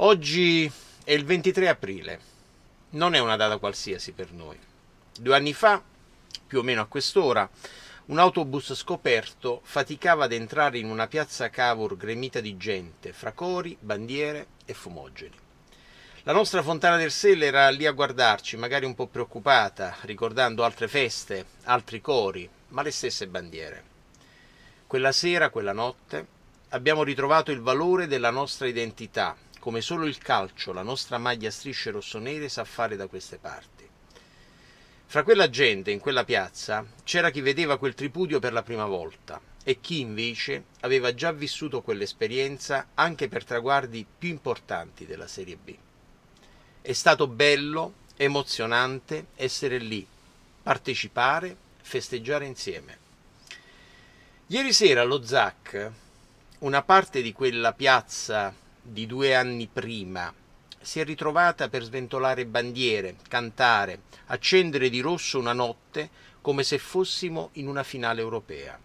Oggi è il 23 aprile, non è una data qualsiasi per noi. Due anni fa, più o meno a quest'ora, un autobus scoperto faticava ad entrare in una piazza Cavour gremita di gente, fra cori, bandiere e fumogeni. La nostra Fontana del Selle era lì a guardarci, magari un po' preoccupata, ricordando altre feste, altri cori, ma le stesse bandiere. Quella sera, quella notte, abbiamo ritrovato il valore della nostra identità, come solo il calcio, la nostra maglia a strisce rossonere sa fare da queste parti. Fra quella gente, in quella piazza, c'era chi vedeva quel tripudio per la prima volta e chi invece aveva già vissuto quell'esperienza anche per traguardi più importanti della Serie B. È stato bello, emozionante essere lì, partecipare, festeggiare insieme. Ieri sera allo ZAC, una parte di quella piazza di due anni prima si è ritrovata per sventolare bandiere, cantare, accendere di rosso una notte come se fossimo in una finale europea.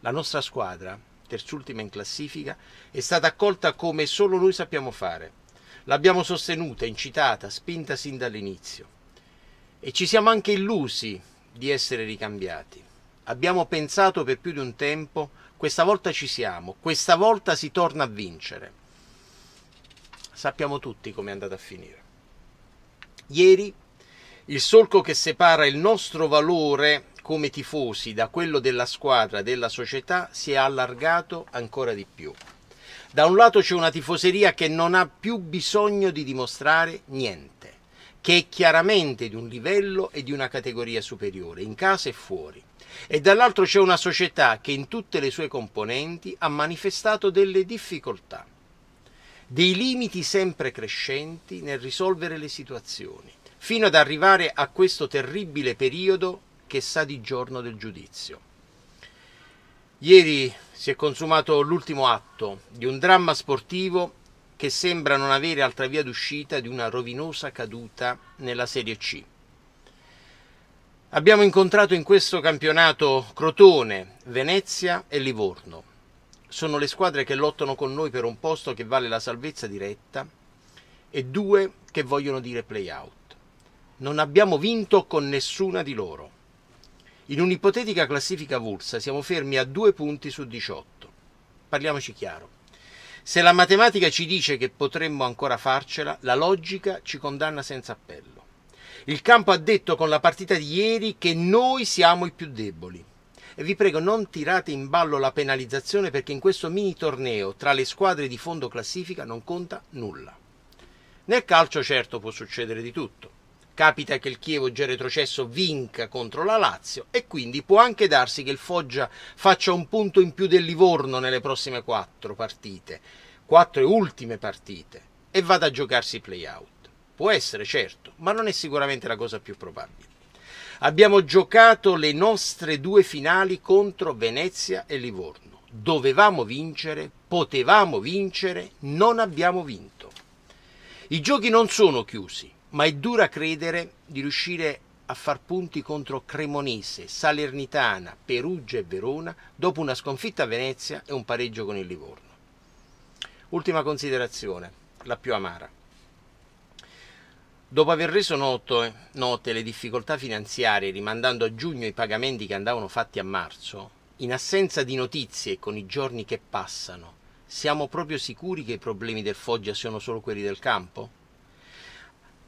La nostra squadra, terzultima in classifica, è stata accolta come solo noi sappiamo fare. L'abbiamo sostenuta, incitata, spinta sin dall'inizio. E ci siamo anche illusi di essere ricambiati. Abbiamo pensato per più di un tempo, questa volta ci siamo, questa volta si torna a vincere sappiamo tutti come è andata a finire. Ieri il solco che separa il nostro valore come tifosi da quello della squadra, della società, si è allargato ancora di più. Da un lato c'è una tifoseria che non ha più bisogno di dimostrare niente, che è chiaramente di un livello e di una categoria superiore, in casa e fuori. E dall'altro c'è una società che in tutte le sue componenti ha manifestato delle difficoltà dei limiti sempre crescenti nel risolvere le situazioni, fino ad arrivare a questo terribile periodo che sa di giorno del giudizio. Ieri si è consumato l'ultimo atto di un dramma sportivo che sembra non avere altra via d'uscita di una rovinosa caduta nella Serie C. Abbiamo incontrato in questo campionato Crotone, Venezia e Livorno sono le squadre che lottano con noi per un posto che vale la salvezza diretta e due che vogliono dire play-out. Non abbiamo vinto con nessuna di loro. In un'ipotetica classifica vulsa siamo fermi a due punti su 18. Parliamoci chiaro. Se la matematica ci dice che potremmo ancora farcela, la logica ci condanna senza appello. Il campo ha detto con la partita di ieri che noi siamo i più deboli. Vi prego non tirate in ballo la penalizzazione perché in questo mini torneo tra le squadre di fondo classifica non conta nulla. Nel calcio certo può succedere di tutto. Capita che il Chievo già retrocesso vinca contro la Lazio e quindi può anche darsi che il Foggia faccia un punto in più del Livorno nelle prossime quattro partite, quattro e ultime partite, e vada a giocarsi i play-out. Può essere certo, ma non è sicuramente la cosa più probabile. Abbiamo giocato le nostre due finali contro Venezia e Livorno. Dovevamo vincere, potevamo vincere, non abbiamo vinto. I giochi non sono chiusi, ma è dura credere di riuscire a far punti contro Cremonese, Salernitana, Perugia e Verona dopo una sconfitta a Venezia e un pareggio con il Livorno. Ultima considerazione, la più amara. Dopo aver reso noto, note le difficoltà finanziarie rimandando a giugno i pagamenti che andavano fatti a marzo, in assenza di notizie con i giorni che passano, siamo proprio sicuri che i problemi del Foggia siano solo quelli del campo?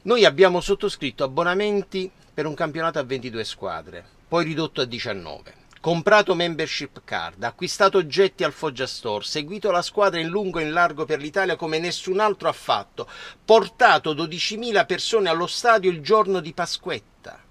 Noi abbiamo sottoscritto abbonamenti per un campionato a 22 squadre, poi ridotto a 19 comprato membership card, acquistato oggetti al Foggia Store, seguito la squadra in lungo e in largo per l'Italia come nessun altro ha fatto, portato 12.000 persone allo stadio il giorno di Pasquetta.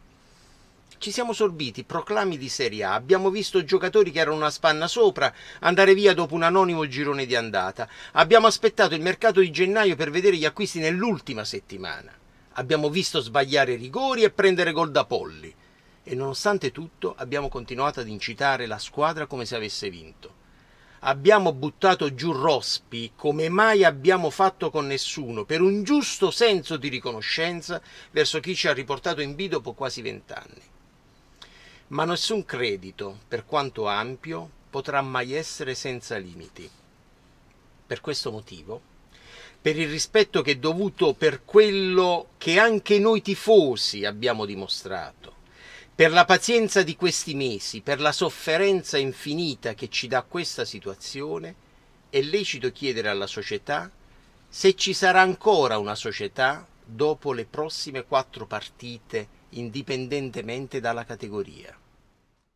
Ci siamo sorbiti proclami di Serie A, abbiamo visto giocatori che erano una spanna sopra andare via dopo un anonimo girone di andata, abbiamo aspettato il mercato di gennaio per vedere gli acquisti nell'ultima settimana, abbiamo visto sbagliare rigori e prendere gol da polli e nonostante tutto abbiamo continuato ad incitare la squadra come se avesse vinto. Abbiamo buttato giù Rospi come mai abbiamo fatto con nessuno, per un giusto senso di riconoscenza verso chi ci ha riportato in B dopo quasi vent'anni. Ma nessun credito, per quanto ampio, potrà mai essere senza limiti. Per questo motivo, per il rispetto che è dovuto per quello che anche noi tifosi abbiamo dimostrato, per la pazienza di questi mesi, per la sofferenza infinita che ci dà questa situazione, è lecito chiedere alla società se ci sarà ancora una società dopo le prossime quattro partite, indipendentemente dalla categoria.